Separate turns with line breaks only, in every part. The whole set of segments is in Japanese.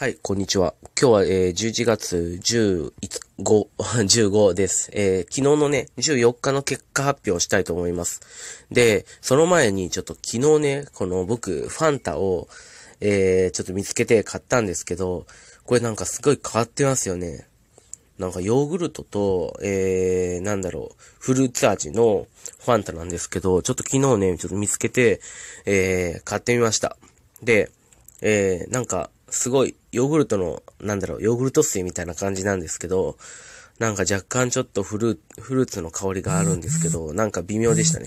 はい、こんにちは。今日は、えー、11月15、15 です。えー、昨日のね、14日の結果発表をしたいと思います。で、その前にちょっと昨日ね、この僕、ファンタを、えー、ちょっと見つけて買ったんですけど、これなんかすごい変わってますよね。なんかヨーグルトと、えー、なんだろう、フルーツ味のファンタなんですけど、ちょっと昨日ね、ちょっと見つけて、えー、買ってみました。で、えー、なんか、すごいヨーグルトの、なんだろう、ヨーグルト水みたいな感じなんですけど、なんか若干ちょっとフルフルーツの香りがあるんですけど、なんか微妙でしたね。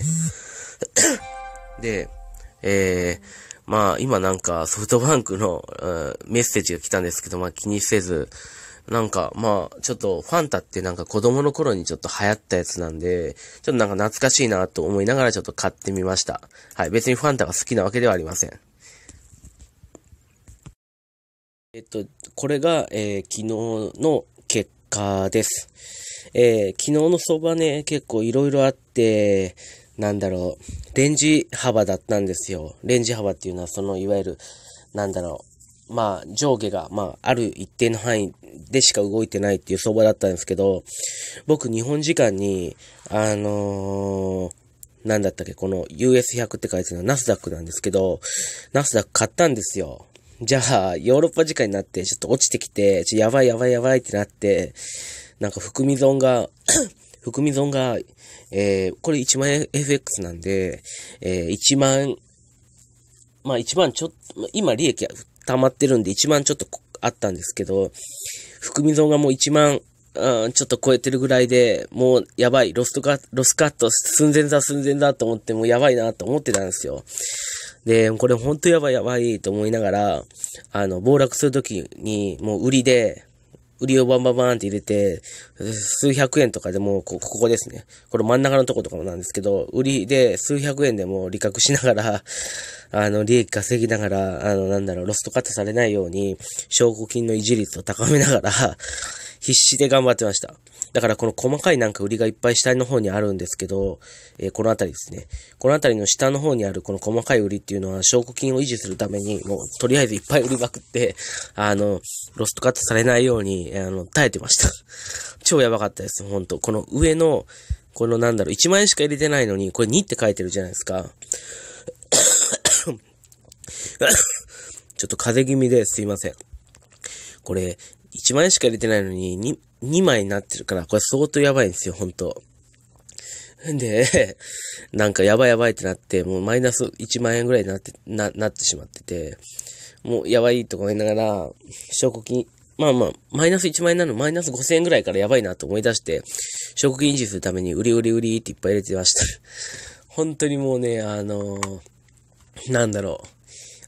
で、えー、まあ今なんかソフトバンクの、えー、メッセージが来たんですけど、まあ気にせず、なんかまあちょっとファンタってなんか子供の頃にちょっと流行ったやつなんで、ちょっとなんか懐かしいなと思いながらちょっと買ってみました。はい、別にファンタが好きなわけではありません。えっと、これが、えー、昨日の結果です。えー、昨日の相場ね、結構いろいろあって、なんだろう、レンジ幅だったんですよ。レンジ幅っていうのは、その、いわゆる、なんだろう、まあ、上下が、まあ、ある一定の範囲でしか動いてないっていう相場だったんですけど、僕、日本時間に、あのーなんだったっけ、この US100 って書いてるのはナスダックなんですけど、ナスダック買ったんですよ。じゃあ、ヨーロッパ時間になって、ちょっと落ちてきて、ちょ、やばいやばいやばいってなって、なんか含み損が 含み損が、えー、これ1万円 FX なんで、えー、1万、まあ1万ちょっと、今利益溜まってるんで1万ちょっとあったんですけど、含み損がもう1万ちょっと超えてるぐらいで、もうやばい、ロストカロスカット寸前だ寸前だと思って、もうやばいなと思ってたんですよ。で、これほんとやばいやばいと思いながら、あの、暴落するときに、もう売りで、売りをバンバンバンって入れて、数百円とかでもこ、ここですね。これ真ん中のとことかもなんですけど、売りで数百円でも利確しながら、あの、利益稼ぎながら、あの、なんだろう、ロストカットされないように、証拠金の維持率を高めながら必死で頑張ってました。だからこの細かいなんか売りがいっぱい下の方にあるんですけど、えー、この辺りですね。この辺りの下の方にあるこの細かい売りっていうのは証拠金を維持するために、もうとりあえずいっぱい売りまくって、あの、ロストカットされないように、あの、耐えてました。超やばかったです、ほんと。この上の、このなんだろう、1万円しか入れてないのに、これ2って書いてるじゃないですか。ちょっと風邪気味ですいません。これ、1万円しか入れてないのに2、2枚になってるから、これ相当やばいんですよ、ほんと。んで、なんかやばいやばいってなって、もうマイナス1万円ぐらいになって、な、なってしまってて、もうやばいとか言いながら、証拠金、まあまあ、マイナス1万円なの、マイナス5000円ぐらいからやばいなと思い出して、証拠金維持するために、売り売り売りっていっぱい入れてました。本当にもうね、あのー、なんだろう。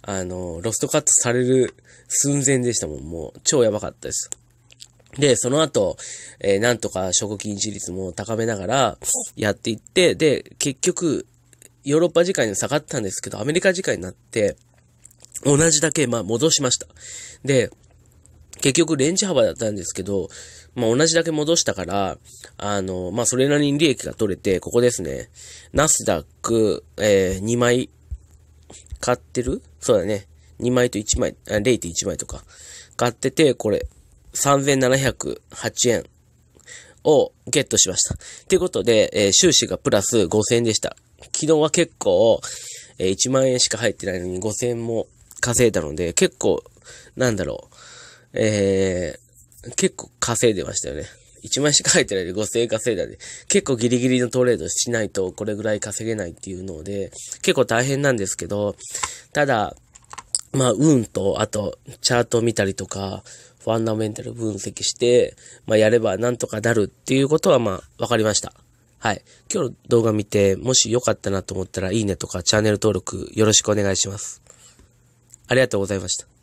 あのー、ロストカットされる寸前でしたもん。もう、超やばかったです。で、その後、えー、なんとか拠禁止率も高めながらやっていって、で、結局、ヨーロッパ時間に下がったんですけど、アメリカ時間になって、同じだけ、まあ、戻しました。で、結局、レンジ幅だったんですけど、まあ、同じだけ戻したから、あの、まあ、それなりに利益が取れて、ここですね。ナスダック、えー、2枚買ってるそうだね。2枚と1枚、0.1枚とか買ってて、これ、3708円をゲットしました。っていうことで、えー、収支がプラス5000円でした。昨日は結構、えー、1万円しか入ってないのに5000円も稼いだので、結構、なんだろう、えー、結構稼いでましたよね。1万円しか入ってないで5000円稼いだで、結構ギリギリのトレードしないとこれぐらい稼げないっていうので、結構大変なんですけど、ただ、まあ、運と、あと、チャートを見たりとか、ファンダメンタル分析して、まあ、やればなんとかなるっていうことは、まあ、わかりました。はい。今日の動画見て、もし良かったなと思ったら、いいねとかチャンネル登録よろしくお願いします。ありがとうございました。